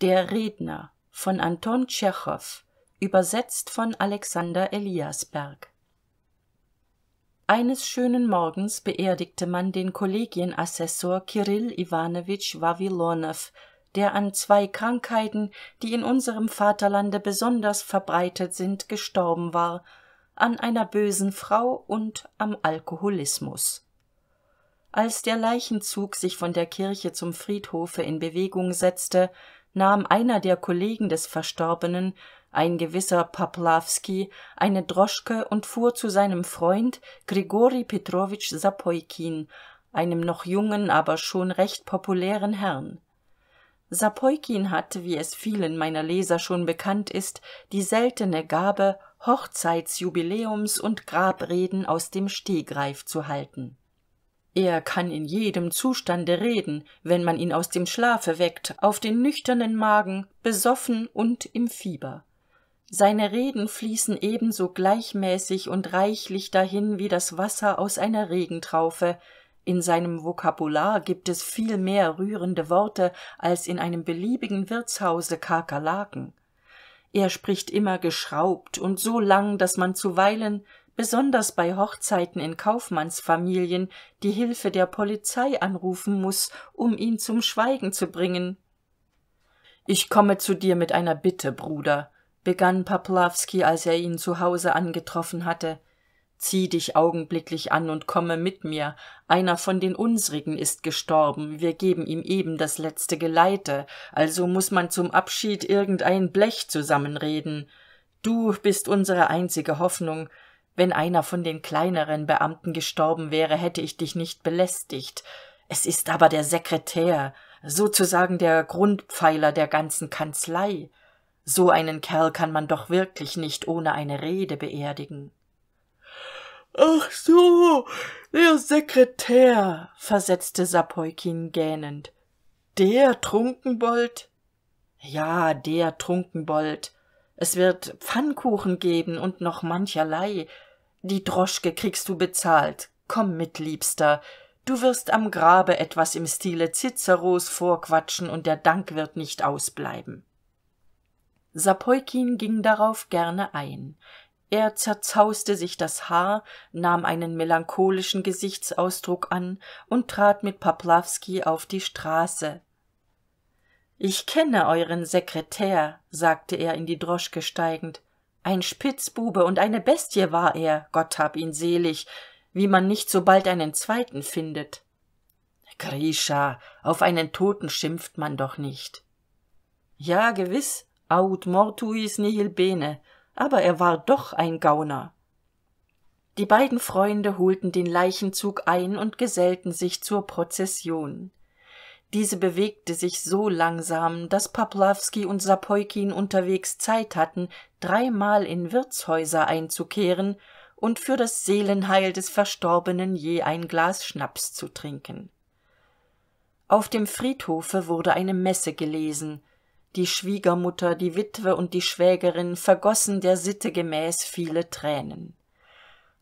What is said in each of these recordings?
der redner by anton tschechow eines schönen morgens beerdigte man den kollegienassessor kirill iwanowitsch Wawilonow, der an zwei krankheiten die in unserem vaterlande besonders verbreitet sind gestorben war an einer bösen frau und am alkoholismus als der leichenzug sich von der kirche zum friedhofe in bewegung setzte nahm einer der kollegen des verstorbenen ein gewisser Paplawski, eine droschke und fuhr zu seinem freund Grigori petrowitsch Sapoikin, einem noch jungen aber schon recht populären herrn Sapoikin hat wie es vielen meiner leser schon bekannt ist die seltene gabe Hochzeitsjubiläums- und grabreden aus dem stegreif zu halten er kann in jedem zustande reden wenn man ihn aus dem schlafe weckt auf den nüchternen magen besoffen und im fieber seine reden fließen ebenso gleichmäßig und reichlich dahin wie das wasser aus einer regentraufe in seinem vokabular gibt es viel mehr rührende worte als in einem beliebigen wirtshause kakerlaken er spricht immer geschraubt und so lang daß man zuweilen besonders bei hochzeiten in kaufmannsfamilien die hilfe der polizei anrufen muß um ihn zum schweigen zu bringen ich komme zu dir mit einer bitte bruder begann poplawski als er ihn zu hause angetroffen hatte zieh dich augenblicklich an und komme mit mir einer von den unsrigen ist gestorben wir geben ihm eben das letzte geleite also muß man zum abschied irgendein blech zusammenreden du bist unsere einzige hoffnung wenn einer von den kleineren beamten gestorben wäre hätte ich dich nicht belästigt es ist aber der sekretär sozusagen der grundpfeiler der ganzen kanzlei so einen kerl kann man doch wirklich nicht ohne eine rede beerdigen ach so der sekretär versetzte Sapoikin gähnend der trunkenbold ja der trunkenbold es wird pfannkuchen geben und noch mancherlei die droschke kriegst du bezahlt komm mit liebster du wirst am grabe etwas im stile ciceros vorquatschen und der dank wird nicht ausbleiben Sapoikin ging darauf gerne ein er zerzauste sich das haar nahm einen melancholischen gesichtsausdruck an und trat mit poplawski auf die straße ich kenne euren sekretär sagte er in die droschke steigend ein spitzbube und eine bestie war er gott hab ihn selig wie man nicht so bald einen zweiten findet Grisha, auf einen toten schimpft man doch nicht ja gewiß aut mortuis nihil bene aber er war doch ein gauner die beiden freunde holten den leichenzug ein und gesellten sich zur prozession diese bewegte sich so langsam daß poplawski und Sapoikin unterwegs zeit hatten dreimal in wirtshäuser einzukehren und für das seelenheil des verstorbenen je ein glas schnaps zu trinken auf dem friedhofe wurde eine messe gelesen die schwiegermutter die witwe und die schwägerin vergossen der sitte gemäß viele tränen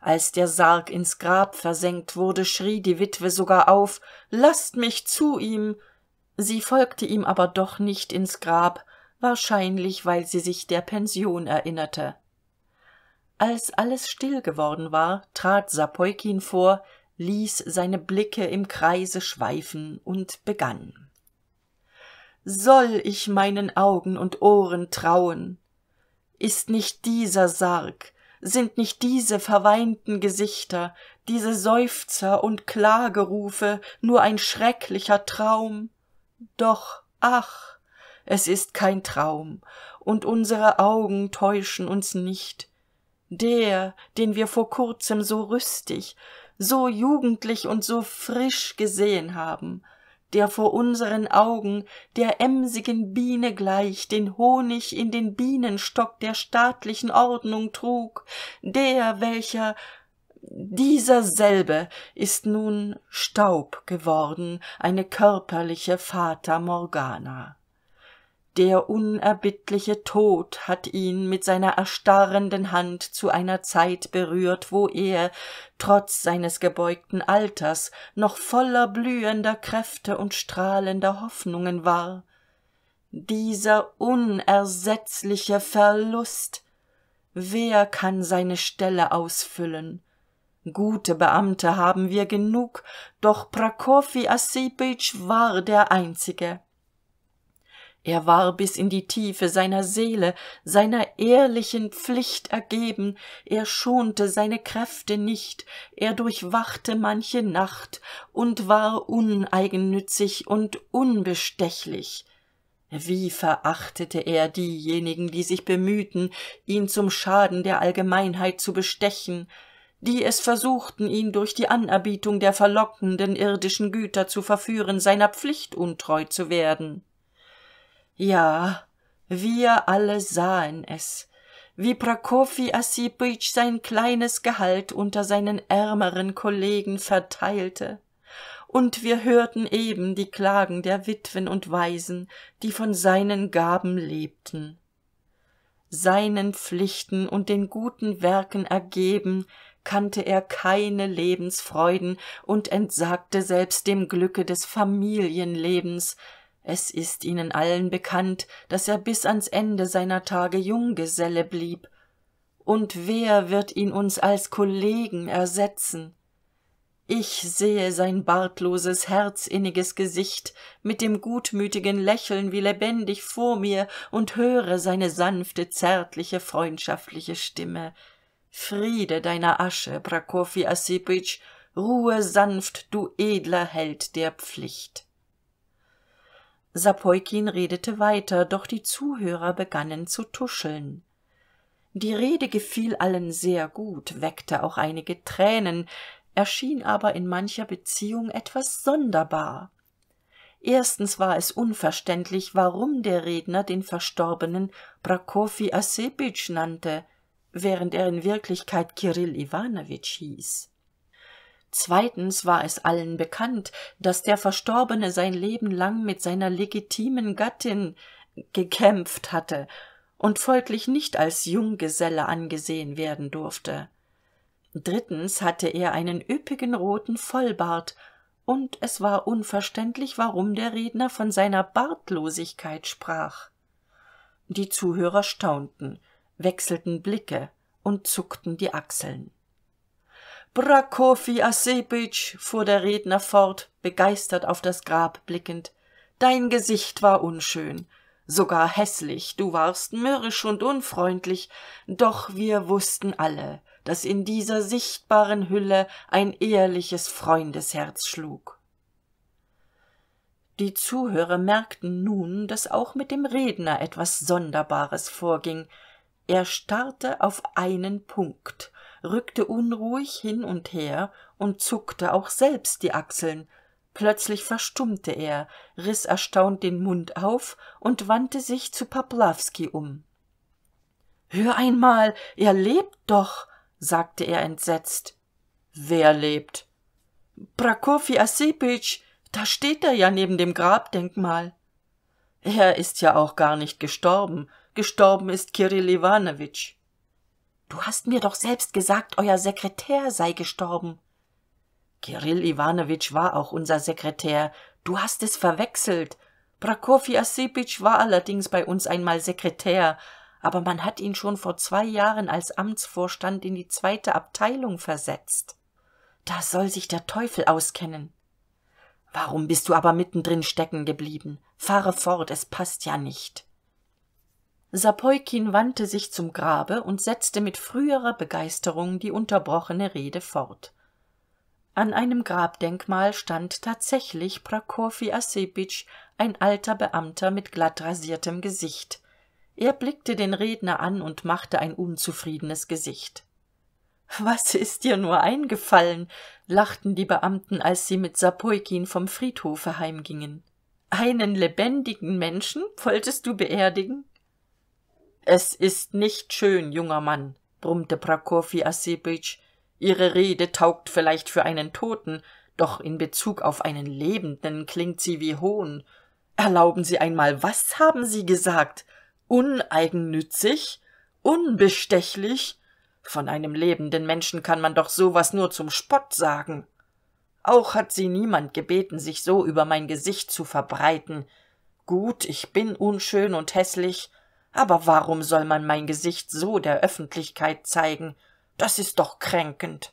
als der sarg ins grab versenkt wurde schrie die witwe sogar auf laßt mich zu ihm sie folgte ihm aber doch nicht ins grab wahrscheinlich weil sie sich der pension erinnerte als alles still geworden war trat Sapoikin vor ließ seine blicke im kreise schweifen und begann soll ich meinen augen und ohren trauen ist nicht dieser sarg sind nicht diese verweinten gesichter diese seufzer und klagerufe nur ein schrecklicher traum doch ach es ist kein traum und unsere augen täuschen uns nicht der den wir vor kurzem so rüstig so jugendlich und so frisch gesehen haben der vor unseren augen der emsigen biene gleich den honig in den bienenstock der staatlichen ordnung trug der welcher dieser selbe ist nun staub geworden eine körperliche fata morgana der unerbittliche tod hat ihn mit seiner erstarrenden hand zu einer zeit berührt wo er trotz seines gebeugten alters noch voller blühender kräfte und strahlender hoffnungen war dieser unersetzliche verlust wer kann seine stelle ausfüllen gute beamte haben wir genug doch prokofij assipjitsch war der einzige er war bis in die tiefe seiner seele seiner ehrlichen pflicht ergeben er schonte seine kräfte nicht er durchwachte manche nacht und war uneigennützig und unbestechlich wie verachtete er diejenigen die sich bemühten ihn zum schaden der allgemeinheit zu bestechen die es versuchten ihn durch die anerbietung der verlockenden irdischen güter zu verführen seiner pflicht untreu zu werden ja wir alle sahen es wie Prokofi assipytsch sein kleines gehalt unter seinen ärmeren kollegen verteilte und wir hörten eben die klagen der witwen und waisen die von seinen gaben lebten seinen pflichten und den guten werken ergeben kannte er keine lebensfreuden und entsagte selbst dem glücke des familienlebens es ist ihnen allen bekannt daß er bis ans ende seiner tage junggeselle blieb und wer wird ihn uns als kollegen ersetzen ich sehe sein bartloses herzinniges gesicht mit dem gutmütigen lächeln wie lebendig vor mir und höre seine sanfte zärtliche freundschaftliche stimme friede deiner asche prokofij assipytsch ruhe sanft du edler held der pflicht Sapoikin redete weiter doch die zuhörer begannen zu tuscheln die rede gefiel allen sehr gut weckte auch einige tränen erschien aber in mancher beziehung etwas sonderbar erstens war es unverständlich warum der redner den verstorbenen prokofij assewitsch nannte während er in wirklichkeit kirill iwanowitsch hieß zweitens war es allen bekannt daß der verstorbene sein leben lang mit seiner legitimen gattin gekämpft hatte und folglich nicht als junggeselle angesehen werden durfte drittens hatte er einen üppigen roten vollbart und es war unverständlich warum der redner von seiner bartlosigkeit sprach die zuhörer staunten wechselten blicke und zuckten die achseln prokofij assewitsch fuhr der redner fort begeistert auf das grab blickend dein gesicht war unschön sogar häßlich du warst mürrisch und unfreundlich doch wir wußten alle daß in dieser sichtbaren hülle ein ehrliches freundesherz schlug die zuhörer merkten nun daß auch mit dem redner etwas sonderbares vorging er starrte auf einen punkt rückte unruhig hin und her und zuckte auch selbst die achseln plötzlich verstummte er riß erstaunt den mund auf und wandte sich zu poplawski um hör einmal er lebt doch sagte er entsetzt wer lebt prokofij assipjitsch da steht er ja neben dem grabdenkmal er ist ja auch gar nicht gestorben gestorben ist kirill Iwanowitsch.« du hast mir doch selbst gesagt euer sekretär sei gestorben kirill iwanowitsch war auch unser sekretär du hast es verwechselt prokofij assipjitsch war allerdings bei uns einmal sekretär aber man hat ihn schon vor zwei jahren als amtsvorstand in die zweite abteilung versetzt da soll sich der teufel auskennen warum bist du aber mittendrin stecken geblieben fahre fort es passt ja nicht Sapoikin wandte sich zum grabe und setzte mit früherer begeisterung die unterbrochene rede fort an einem grabdenkmal stand tatsächlich prokofij assewitsch ein alter beamter mit glattrasiertem gesicht er blickte den redner an und machte ein unzufriedenes gesicht was ist dir nur eingefallen lachten die beamten als sie mit Sapoikin vom friedhofe heimgingen einen lebendigen menschen wolltest du beerdigen es ist nicht schön junger mann brummte prokofij assewitsch ihre rede taugt vielleicht für einen toten doch in bezug auf einen lebenden klingt sie wie hohn erlauben sie einmal was haben sie gesagt uneigennützig unbestechlich von einem lebenden menschen kann man doch so was nur zum spott sagen auch hat sie niemand gebeten sich so über mein gesicht zu verbreiten gut ich bin unschön und häßlich aber warum soll man mein gesicht so der öffentlichkeit zeigen das ist doch kränkend